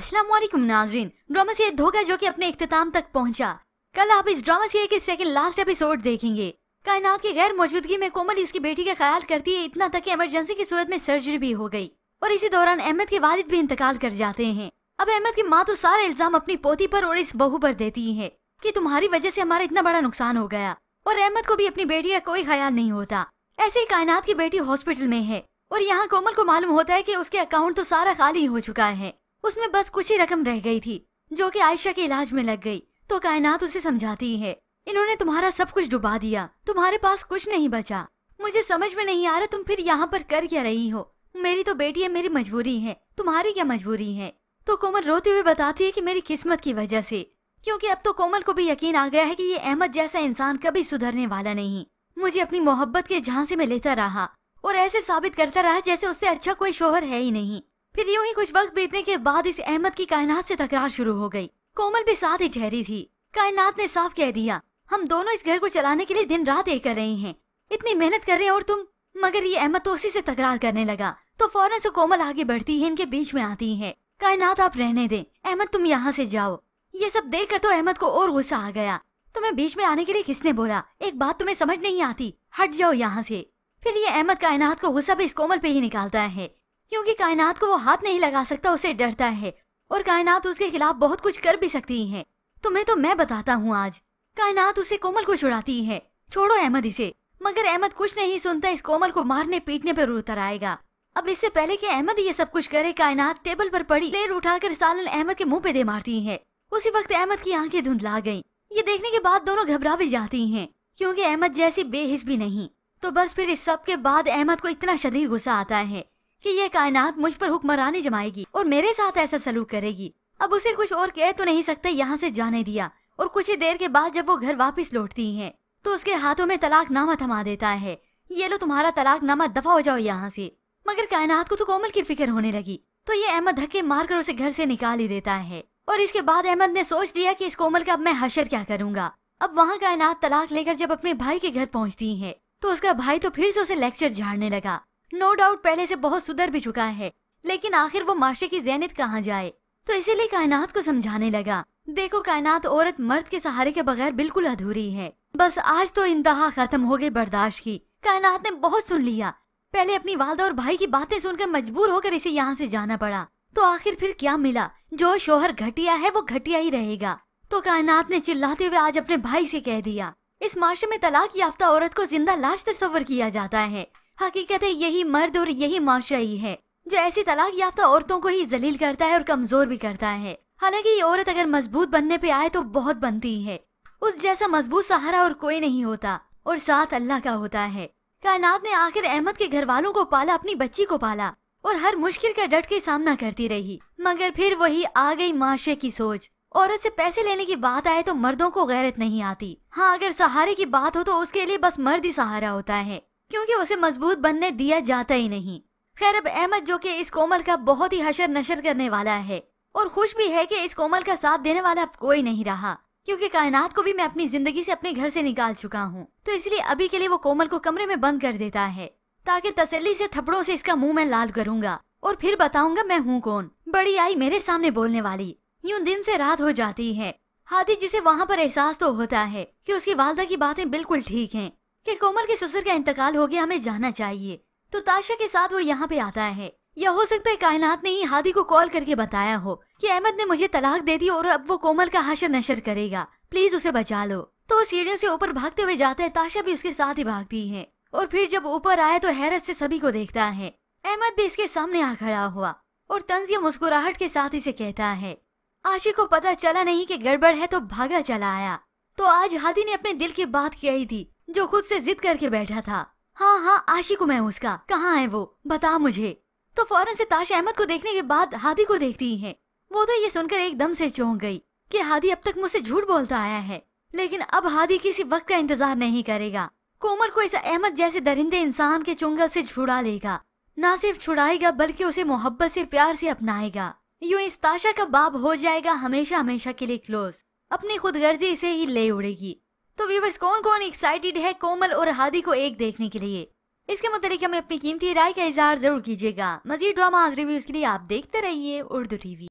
असलम नाजरीन drama serial धोखा जो कि अपने अख्ताम तक पहुंचा कल आप इस ड्रामा सीरियल के सेकंड लास्ट एपिसोड देखेंगे कायनात की गैर मौजूदगी में कोमल उसकी बेटी का ख्याल करती है इतना तक कि इमरजेंसी की सूरत में सर्जरी भी हो गई और इसी दौरान अहमद के वालिद भी इंतकाल कर जाते हैं अब अहमद की माँ तो सारा इल्जाम अपनी पोती पर और इस बहू पर देती है की तुम्हारी वजह से हमारा इतना बड़ा नुकसान हो गया और अहमद को भी अपनी बेटी का कोई ख्याल नहीं होता ऐसे ही कायनात की बेटी हॉस्पिटल में है और यहाँ कोमल को मालूम होता है की उसके अकाउंट तो सारा खाली हो चुका है उसमें बस कुछ ही रकम रह गई थी जो कि आयशा के इलाज में लग गई तो कायनात उसे समझाती है इन्होंने तुम्हारा सब कुछ डुबा दिया तुम्हारे पास कुछ नहीं बचा मुझे समझ में नहीं आ रहा तुम फिर यहाँ पर कर क्या रही हो मेरी तो बेटी है मेरी मजबूरी है तुम्हारी क्या मजबूरी है तो कोमल रोते हुए बताती है कि मेरी किस्मत की वजह से क्योंकि अब तो कोमल को भी यकीन आ गया है कि ये अहमद जैसा इंसान कभी सुधरने वाला नहीं मुझे अपनी मोहब्बत के झांसे में लेता रहा और ऐसे साबित करता रहा जैसे उससे अच्छा कोई शोहर है ही नहीं फिर यूं ही कुछ वक्त बीतने के बाद इस अहमद की कायनात से तकरार शुरू हो गई कोमल भी साथ ही ठहरी थी कायनात ने साफ कह दिया हम दोनों इस घर को चलाने के लिए दिन रात एक कर रहे हैं इतनी मेहनत कर रहे हैं और तुम मगर ये अहमद तो उसी से तकरार करने लगा तो फौरन से कोमल आगे बढ़ती है इनके बीच में आती है कायनात आप रहने दे अहमद तुम यहाँ से जाओ ये सब देख कर तो अहमद को और गुस्सा आ गया तुम्हें बीच में आने के लिए किसने बोला एक बात तुम्हें समझ नहीं आती हट जाओ यहाँ से फिर ये अहमद कायनात को गुस्सा भी इस कोमल पे ही निकालता है क्योंकि कायनात को वो हाथ नहीं लगा सकता उसे डरता है और कायनात उसके खिलाफ बहुत कुछ कर भी सकती है तुम्हें तो मैं बताता हूँ आज कायनात उसे कोमल को छुड़ाती है छोड़ो अहमद इसे मगर अहमद कुछ नहीं सुनता इस कोमल को मारने पीटने पर उतर आएगा अब इससे पहले कि अहमद ये सब कुछ करे कायनात टेबल पर पड़ी प्लेट उठाकर सालन अहमद के मुंह पे दे मारती है उसी वक्त अहमद की आंखें धुंधला गईं। ये देखने के बाद दोनों घबरा भी जाती हैं क्योंकि अहमद जैसी बेहिस भी नहीं तो बस फिर इस सब के बाद अहमद को इतना शदीद गुस्सा आता है कि ये कायनात मुझ पर हुक्मरानी जमाएगी और मेरे साथ ऐसा सलूक करेगी अब उसे कुछ और कह तो नहीं सकते यहाँ से जाने दिया और कुछ ही देर के बाद जब वो घर वापस लौटती हैं तो उसके हाथों में तलाक नामा थमा देता है ये लो तुम्हारा तलाक नामा दफा हो जाओ यहाँ से मगर कायनात को तो कोमल की फिक्र होने लगी तो ये अहमद धक्के मारकर उसे घर से निकाल ही देता है और इसके बाद अहमद ने सोच लिया कि इस कोमल का अब मैं हशर क्या करूँगा अब वहाँ कायनात तलाक लेकर जब अपने भाई के घर पहुँचती है तो उसका भाई तो फिर से उसे लेक्चर झाड़ने लगा नो डाउट पहले से बहुत सुधर भी चुका है लेकिन आखिर वो माशे की जैनित कहाँ जाए तो इसीलिए कायनात को समझाने लगा देखो कायनात औरत मर्द के सहारे के बगैर बिल्कुल अधूरी है बस आज तो इंतहा खत्म हो गई बर्दाश्त की कायनात ने बहुत सुन लिया पहले अपनी वालदा और भाई की बातें सुनकर मजबूर होकर इसे यहाँ से जाना पड़ा तो आखिर फिर क्या मिला जो शोहर घटिया है वो घटिया ही रहेगा तो कायनात ने चिल्लाते हुए आज अपने भाई से कह दिया इस माशरे में तलाक याफ्ता औरत को जिंदा लाश तस्वर किया जाता है हकीकत है यही मर्द और यही माशरा ही है जो ऐसी तलाक याफ्ता औरतों को ही जलील करता है और कमजोर भी करता है हालांकि ये औरत अगर मजबूत बनने पे आए तो बहुत बनती है उस जैसा मजबूत सहारा और कोई नहीं होता और साथ अल्लाह का होता है कायनात ने आखिर अहमद के घर वालों को पाला अपनी बच्ची को पाला और हर मुश्किल का डट के सामना करती रही मगर फिर वही आ गई माशे की सोच औरत से पैसे लेने की बात आए तो मर्दों को गैरत नहीं आती हाँ अगर सहारे की बात हो तो उसके लिए बस मर्द ही सहारा होता है क्योंकि उसे मजबूत बनने दिया जाता ही नहीं खैर अब अहमद जो कि इस कोमल का बहुत ही हशर नशर करने वाला है और खुश भी है कि इस कोमल का साथ देने वाला अब कोई नहीं रहा क्योंकि कायनात को भी मैं अपनी जिंदगी से अपने घर से निकाल चुका हूँ तो इसलिए अभी के लिए वो कोमल को कमरे में बंद कर देता है ताकि तसली से थपड़ों से इसका मुंह मैं लाल करूंगा और फिर बताऊंगा मैं हूँ कौन बड़ी आई मेरे सामने बोलने वाली यूं दिन से रात हो जाती है हाथी जिसे वहाँ पर एहसास तो होता है कि उसकी वालदा की बातें बिल्कुल ठीक हैं कि कोमल के ससुर का इंतकाल हो गया हमें जाना चाहिए तो ताशा के साथ वो यहाँ पे आता है या हो सकता है कायनात ने ही हादी को कॉल करके बताया हो कि अहमद ने मुझे तलाक दे दी और अब वो कोमल का हशर नशर करेगा प्लीज उसे बचा लो तो सीढ़ियों से ऊपर भागते हुए जाते हैं ताशा भी उसके साथ ही भागती है और फिर जब ऊपर आया तो हैरत से सभी को देखता है अहमद भी इसके सामने आ खड़ा हुआ और तंजिया मुस्कुराहट के साथ इसे कहता है आशी को पता चला नहीं कि गड़बड़ है तो भागा चला आया तो आज हादी ने अपने दिल की बात कही थी जो खुद से जिद करके बैठा था हाँ हाँ आशिक मैं उसका कहाँ है वो बता मुझे तो फौरन से ताश अहमद को देखने के बाद हादी को देखती है वो तो ये सुनकर एकदम से चौंक गई कि हादी अब तक मुझसे झूठ बोलता आया है लेकिन अब हादी किसी वक्त का इंतजार नहीं करेगा कोमर को इस अहमद जैसे दरिंदे इंसान के चुंगल से छुड़ा लेगा ना सिर्फ छुड़ाएगा बल्कि उसे मोहब्बत से प्यार से अपनाएगा यूं इस ताशा का बाप हो जाएगा हमेशा हमेशा के लिए क्लोज अपनी खुदगर्जी इसे ही ले उड़ेगी तो व्यूवर्स कौन कौन एक्साइटेड है कोमल और हादी को एक देखने के लिए इसके मुतालिक हमें अपनी कीमती राय का इजहार जरूर कीजिएगा मजीद ड्रामा रिव्यूज के लिए आप देखते रहिए उर्दू टीवी